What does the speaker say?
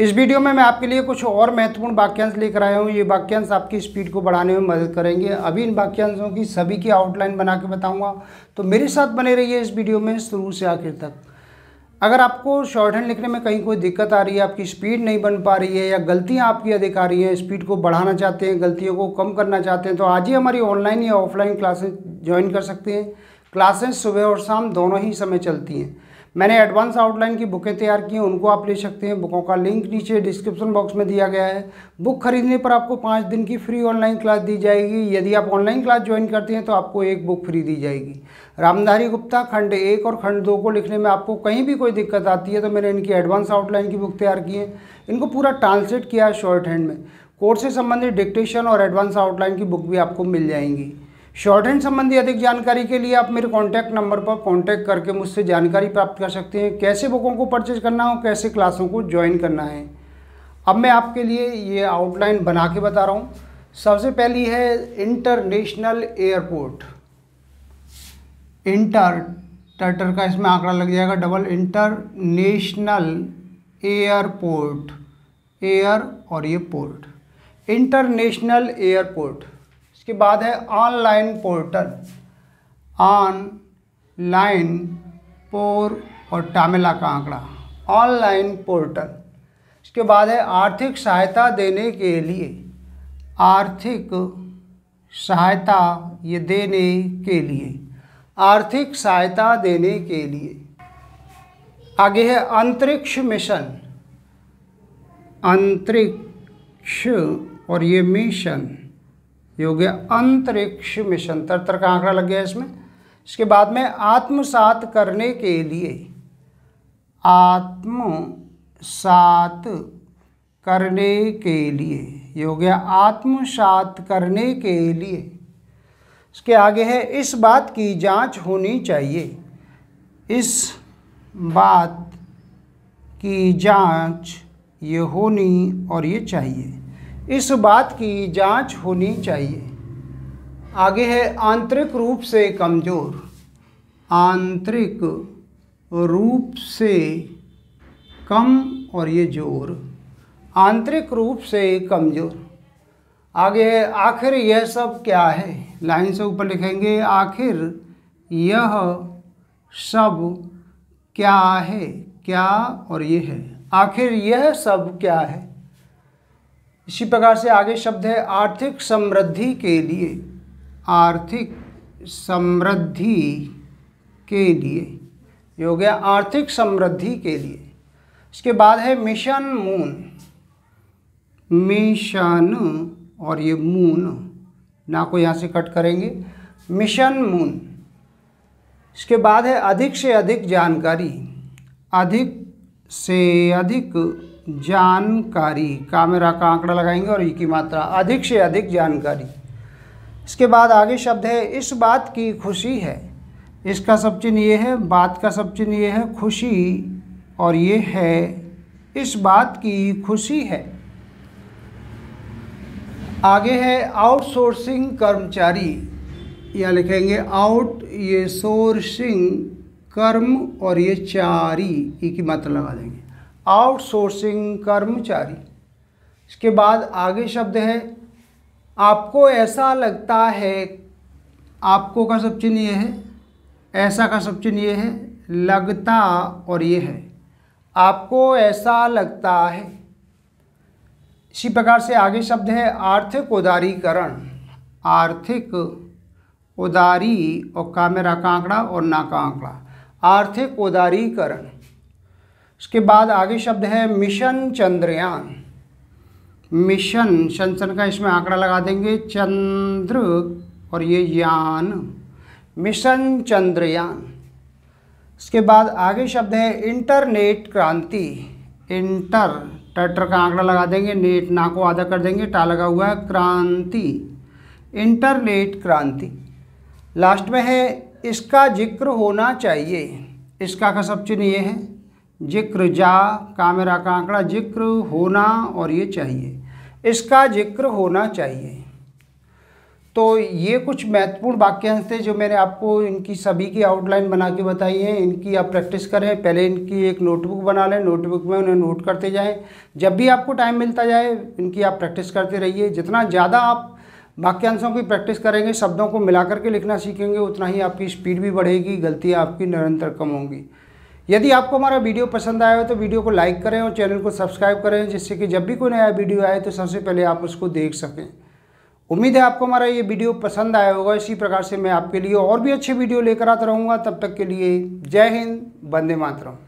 इस वीडियो में मैं आपके लिए कुछ और महत्वपूर्ण वाक्यांश लेकर आया हूँ ये वाक्यांश आपकी स्पीड को बढ़ाने में मदद करेंगे अभी इन वाक्यांशों की सभी की आउटलाइन बना के बताऊँगा तो मेरे साथ बने रहिए इस वीडियो में शुरू से आखिर तक अगर आपको शॉर्ट हैंड लिखने में कहीं कोई दिक्कत आ रही है आपकी स्पीड नहीं बन पा रही है या गलतियां आपकी अधिक आ रही हैं स्पीड को बढ़ाना चाहते हैं गलतियों को कम करना चाहते हैं तो आज ही हमारी ऑनलाइन या ऑफलाइन क्लासेस ज्वाइन कर सकते हैं क्लासेस सुबह और शाम दोनों ही समय चलती हैं मैंने एडवांस आउटलाइन की बुकें तैयार की हैं उनको आप ले सकते हैं बुकों का लिंक नीचे डिस्क्रिप्शन बॉक्स में दिया गया है बुक खरीदने पर आपको पाँच दिन की फ्री ऑनलाइन क्लास दी जाएगी यदि आप ऑनलाइन क्लास ज्वाइन करते हैं तो आपको एक बुक फ्री दी जाएगी रामधारी गुप्ता खंड एक और खंड दो को लिखने में आपको कहीं भी कोई दिक्कत आती है तो मैंने इनकी एडवांस आउटलाइन की बुक तैयार की है इनको पूरा ट्रांसलेट किया है शॉर्ट हैंड में कोर्स से संबंधित डिक्टेशन और एडवांस आउटलाइन की बुक भी आपको मिल जाएंगी शॉर्ट हैंड संबंधी अधिक जानकारी के लिए आप मेरे कॉन्टैक्ट नंबर पर कॉन्टैक्ट करके मुझसे जानकारी प्राप्त कर सकते हैं कैसे बुकों को परचेज करना हो कैसे क्लासों को ज्वाइन करना है अब मैं आपके लिए ये आउटलाइन बना के बता रहा हूँ सबसे पहली है इंटरनेशनल एयरपोर्ट इंटर टर्टर का इसमें आंकड़ा लग जाएगा डबल इंटरनेशनल एयरपोर्ट एयर और ये पोर्ट इंटरनेशनल एयरपोर्ट उसके बाद है ऑनलाइन पोर्टल ऑनलाइन पोर और टामेला का आंकड़ा ऑनलाइन पोर्टल उसके बाद है आर्थिक सहायता देने के लिए आर्थिक सहायता ये देने के लिए आर्थिक सहायता देने के लिए आगे है अंतरिक्ष मिशन अंतरिक्ष और ये मिशन ये हो गया अंतरिक्ष मिशन तर तर का आंकड़ा लग गया इसमें इसके बाद में आत्मसात करने के लिए आत्मसात करने के लिए ये हो गया आत्मसात करने के लिए इसके आगे है इस बात की जांच होनी चाहिए इस बात की जांच ये होनी और ये चाहिए इस बात की जांच होनी चाहिए आगे है आंतरिक रूप से कमज़ोर आंतरिक रूप से कम और ये जोर आंतरिक रूप से कमज़ोर आगे है आखिर यह सब क्या है लाइन से ऊपर लिखेंगे आखिर यह सब क्या है क्या और ये है आखिर यह सब क्या है इसी प्रकार से आगे शब्द है आर्थिक समृद्धि के लिए आर्थिक समृद्धि के लिए ये हो गया आर्थिक समृद्धि के लिए इसके बाद है मिशन मून मिशन और ये मून ना को यहाँ से कट करेंगे मिशन मून इसके बाद है अधिक से अधिक जानकारी अधिक से अधिक जानकारी का का आंकड़ा लगाएंगे और ई की मात्रा अधिक से अधिक जानकारी इसके बाद आगे शब्द है इस बात की खुशी है इसका सब चिन्ह ये है बात का सब चिन्ह ये है खुशी और ये है इस बात की खुशी है आगे है आउटसोर्सिंग कर्मचारी या लिखेंगे आउट ये सोर्सिंग कर्म और ये चारी ई की मात्रा लगा देंगे आउटसोर्सिंग कर्मचारी इसके बाद आगे शब्द है आपको ऐसा लगता है आपको का सब चिन्ह ये है ऐसा का सब चिन्ह ये है लगता और ये है आपको ऐसा लगता है इसी प्रकार से आगे शब्द है आर्थिक उदारीकरण आर्थिक उदारी और कामेरा का आंकड़ा और ना का आंकड़ा आर्थिक उदारीकरण उसके बाद आगे शब्द है मिशन चंद्रयान मिशन शनसन का इसमें आंकड़ा लगा देंगे चंद्र और ये यान मिशन चंद्रयान उसके बाद आगे शब्द है इंटरनेट क्रांति इंटर टटर का आंकड़ा लगा देंगे नेट ना को आधा कर देंगे टा लगा हुआ है क्रांति इंटरनेट क्रांति लास्ट में है इसका जिक्र होना चाहिए इसका का सब चिन्ह ये है जिक्र जा कामेरा का आंकड़ा जिक्र होना और ये चाहिए इसका जिक्र होना चाहिए तो ये कुछ महत्वपूर्ण वाक्यांश थे जो मैंने आपको इनकी सभी की आउटलाइन बना के बताई है इनकी आप प्रैक्टिस करें पहले इनकी एक नोटबुक बना लें नोटबुक में उन्हें नोट करते जाएं जब भी आपको टाइम मिलता जाए इनकी आप प्रैक्टिस करते रहिए जितना ज़्यादा आप वाक्यांशों की प्रैक्टिस करेंगे शब्दों को मिला करके लिखना सीखेंगे उतना ही आपकी स्पीड भी बढ़ेगी गलतियाँ आपकी निरंतर कम होंगी यदि आपको हमारा वीडियो पसंद आया हो तो वीडियो को लाइक करें और चैनल को सब्सक्राइब करें जिससे कि जब भी कोई नया वीडियो आए तो सबसे पहले आप उसको देख सकें उम्मीद है आपको हमारा ये वीडियो पसंद आया होगा इसी प्रकार से मैं आपके लिए और भी अच्छे वीडियो लेकर आता रहूँगा तब तक के लिए जय हिंद वंदे मातरम